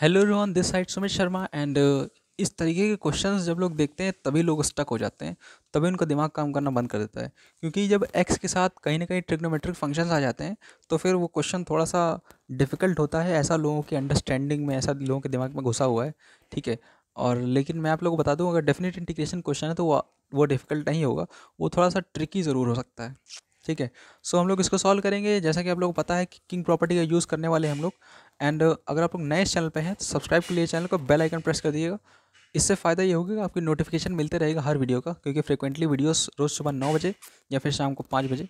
hello Rohan this side Sumit Sharma and इस तरीके के क्वेश्चंस जब लोग देखते हैं तभी लोग स्टक हो जाते हैं तभी उनका दिमाग काम करना बंद कर देता है क्योंकि जब एक्स के साथ कहीं ना कहीं ट्रिग्नोमेट्रिक फंक्शंस आ जाते हैं तो फिर वो क्वेश्चन थोड़ा सा डिफ़िकल्ट होता है ऐसा लोगों की अंडरस्टैंडिंग में ऐसा लोगों के दिमाग में घुसा हुआ है ठीक है और लेकिन मैं आप लोगों को बता दूँ अगर डेफिनेट इंटीग्रेशन क्वेश्चन है तो वो वो डिफ़िकल्ट नहीं होगा वो थोड़ा सा ट्रिकी ज़रूर हो सकता है ठीक है सो हम लोग इसको सॉल्व करेंगे जैसा कि आप लोग को पता है कि किंग प्रॉपर्टी का यूज़ करने वाले हम लोग एंड uh, अगर आप लोग नए चैनल पर हैं तो सब्सक्राइब के लिए चैनल को बेल आइकन प्रेस कर दीजिएगा इससे फ़ायदा ये होगा कि आपकी नोटिफिकेशन मिलते रहेगा हर वीडियो का क्योंकि फ्रिक्वेंटली वीडियोस रोज़ सुबह नौ बजे या फिर शाम को पाँच बजे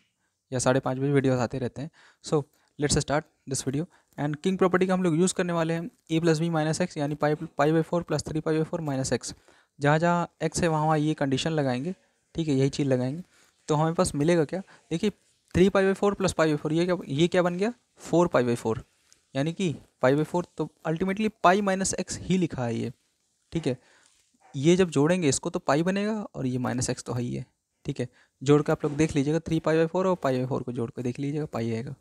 या साढ़े पाँच बजे वीडियोस आते रहते हैं so let's start this video and king property का हम लोग यूज़ करने वाले हैं A plus B minus X यानी pi pi by four plus three pi by four minus X जहाँ जहाँ एक्स है वहाँ वहाँ ये कंडीशन लगाएंगे ठीक है यही चीज़ लगाएंगे तो हमें पास मिलेगा क्या देखिए three pi by four plus pi by four ये क्या ये क्या बन गया फोर पाई बाई फोर यानी कि फाइव बाई फोर तो अल्टीमेटली पाई माइनस एक्स ही लिखा है ये ठीक है ये जब जोड़ेंगे इसको तो पाई बनेगा और ये माइनस एक्स तो है ही है ठीक है जोड़ के आप लोग देख लीजिएगा थ्री पाई बाई फोर और पाई बाई फोर को जोड़ के देख लीजिएगा पाई आएगा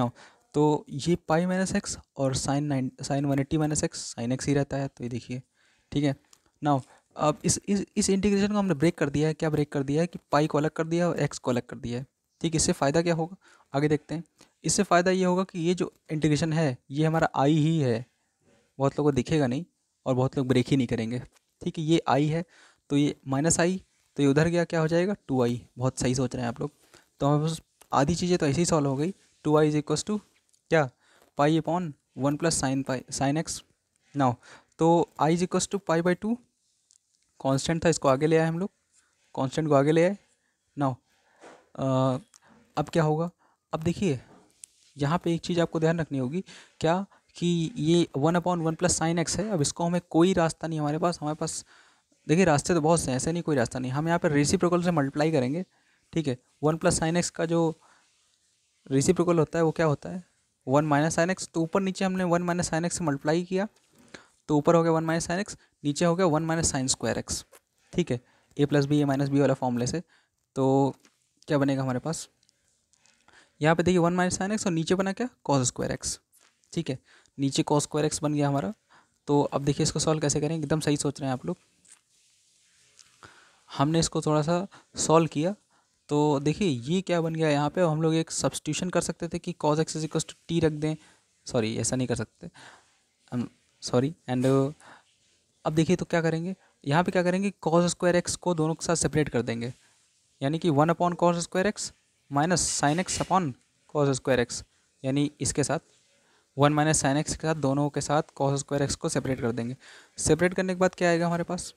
नाउ तो ये पाई माइनस एक्स और sine nine sine one eighty minus X sine X ही रहता है तो ये देखिए ठीक है नाउ अब इस इस इस इंटीग्रेशन को हमने ब्रेक कर दिया है क्या ब्रेक कर दिया है कि पाई को अलग कर दिया और एक्स को अलग कर दिया है ठीक इससे फ़ायदा क्या होगा आगे देखते हैं इससे फ़ायदा ये होगा कि ये जो इंटीग्रेशन है ये हमारा आई ही है बहुत लोगों को दिखेगा नहीं और बहुत लोग ब्रेक ही नहीं करेंगे ठीक है ये आई है तो ये माइनस आई तो ये उधर गया क्या हो जाएगा टू आई बहुत सही सोच रहे हैं आप लोग तो हमारे पास आधी चीज़ें तो ऐसे ही सॉल्व हो गई two I is equals to क्या pi upon one plus sine pi sine X now तो I is equals to pi by two constant था इसको आगे ले आए हम लोग कॉन्स्टेंट को आगे ले आए नाउ अब क्या होगा अब देखिए यहाँ पे एक चीज़ आपको ध्यान रखनी होगी क्या कि ये one upon one plus sine X है अब इसको हमें कोई रास्ता नहीं हमारे पास हमारे पास देखिए रास्ते तो बहुत से ऐसे नहीं कोई रास्ता नहीं हम यहाँ पर रेसी से मल्टीप्लाई करेंगे ठीक है वन प्लस साइन एक्स का जो रेसी होता है वो क्या होता है वन माइनस साइन एक्स तो ऊपर नीचे हमने वन माइनस साइन एक्स से मल्टीप्लाई किया तो ऊपर हो गया वन माइनस साइन एक्स नीचे हो गया one minus sine square X ठीक है A plus B A minus B वाला फॉर्मूले से तो क्या बनेगा हमारे पास यहाँ पे देखिए वन माइनस साइन एक्स और नीचे बना क्या कॉस स्क्वायर एक्स ठीक है नीचे कॉस स्क्वायर एक्स बन गया हमारा तो अब देखिए इसको सॉल्व कैसे करें एकदम सही सोच रहे हैं आप लोग हमने इसको थोड़ा सा सॉल्व किया तो देखिए ये क्या बन गया यहाँ पे हम लोग एक सब्सटीट्यूशन कर सकते थे कि cos X is equal to T रख दें सॉरी ऐसा नहीं कर सकते सॉरी um, एंड अब देखिए तो क्या करेंगे यहाँ पे क्या करेंगे कॉज स्क्वायर एक्स को दोनों के साथ सेपरेट कर देंगे यानी कि one upon cos square X minus sine X upon cos square X यानी इसके साथ वन माइनस साइन एक्स के साथ दोनों के साथ कॉस स्क्वायर एक्स को सेपरेट कर देंगे सेपरेट करने के बाद क्या आएगा हमारे पास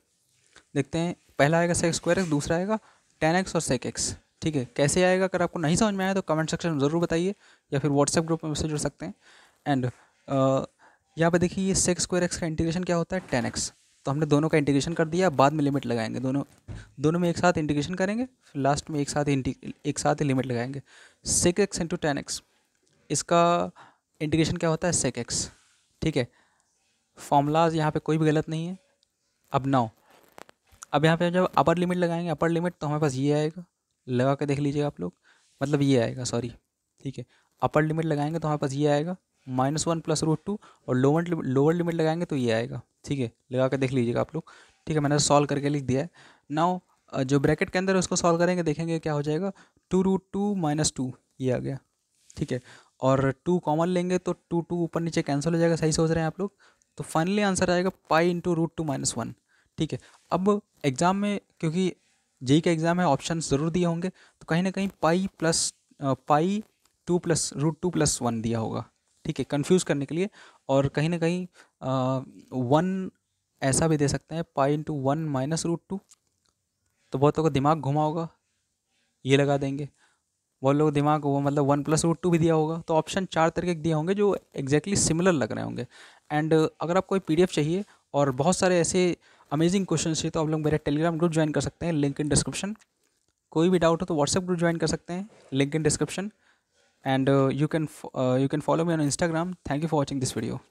देखते हैं पहला आएगा सेक्स स्क्वायर एक्स दूसरा आएगा टेन एक्स और सेक एक्स ठीक है कैसे आएगा अगर आपको नहीं समझ में आया तो कमेंट सेक्शन में ज़रूर बताइए या फिर व्हाट्सएप ग्रुप में उससे जुड़ सकते हैं एंड यहाँ पर देखिए ये सेक्स स्क्वायर एक्स का इंटीग्रेशन क्या होता है टेन एक्स तो हमने दोनों का इंटीग्रेशन कर दिया बाद में लिमिट लगाएंगे दोनों दोनों में एक साथ इंटीग्रेशन करेंगे फिर लास्ट में एक साथ एक साथ ही लिमिट लगाएंगे sec X into tan X इसका इंटीग्रेशन क्या होता है सेक एक्स ठीक है फॉर्मूलाज यहाँ पे कोई भी गलत नहीं है अब नाउ अब यहाँ पे जब अपर लिमिट लगाएंगे अपर लिमिट तो हमारे पास ये आएगा लगा के देख लीजिएगा आप लोग मतलब ये आएगा सॉरी ठीक है अपर लिमिट लगाएंगे तो हमारे पास ये आएगा minus one plus root two और लोअर लोअर लिमिट लगाएंगे तो ये आएगा ठीक है लगा कर देख लीजिएगा आप लोग ठीक है मैंने सॉल्व करके लिख दिया है नाउ जो ब्रैकेट के अंदर उसको सॉल्व करेंगे देखेंगे क्या हो जाएगा two root two minus two ये आ गया ठीक है और टू कॉमन लेंगे तो टू टू ऊपर नीचे कैंसिल हो जाएगा सही सोच रहे हैं आप लोग तो फाइनली आंसर आएगा pi into root two minus one ठीक है अब एग्ज़ाम में क्योंकि जेई का एग्ज़ाम है ऑप्शन ज़रूर दिए होंगे तो कहीं ना कहीं pi plus pi two plus root two plus one दिया होगा ठीक है कंफ्यूज करने के लिए और कहीं ना कहीं वन ऐसा भी दे सकते हैं pi into one minus root two तो बहुत लोगों का दिमाग घुमा होगा ये लगा देंगे बहुत लोग दिमाग वो मतलब वन प्लस रूट टू भी दिया होगा तो ऑप्शन चार तरीके दिए होंगे जो एग्जैक्टली exactly सिमिलर लग रहे होंगे एंड अगर आपको पी चाहिए और बहुत सारे ऐसे अमेजिंग क्वेश्चन चाहिए तो आप लोग मेरा टेलीग्राम ग्रुप ज्वाइन कर सकते हैं लिंक इन डिस्क्रिप्शन कोई भी डाउट हो तो व्हाट्सएप ग्रुप ज्वाइन कर सकते हैं link in description and uh, you can uh, you can follow me on instagram thank you for watching this video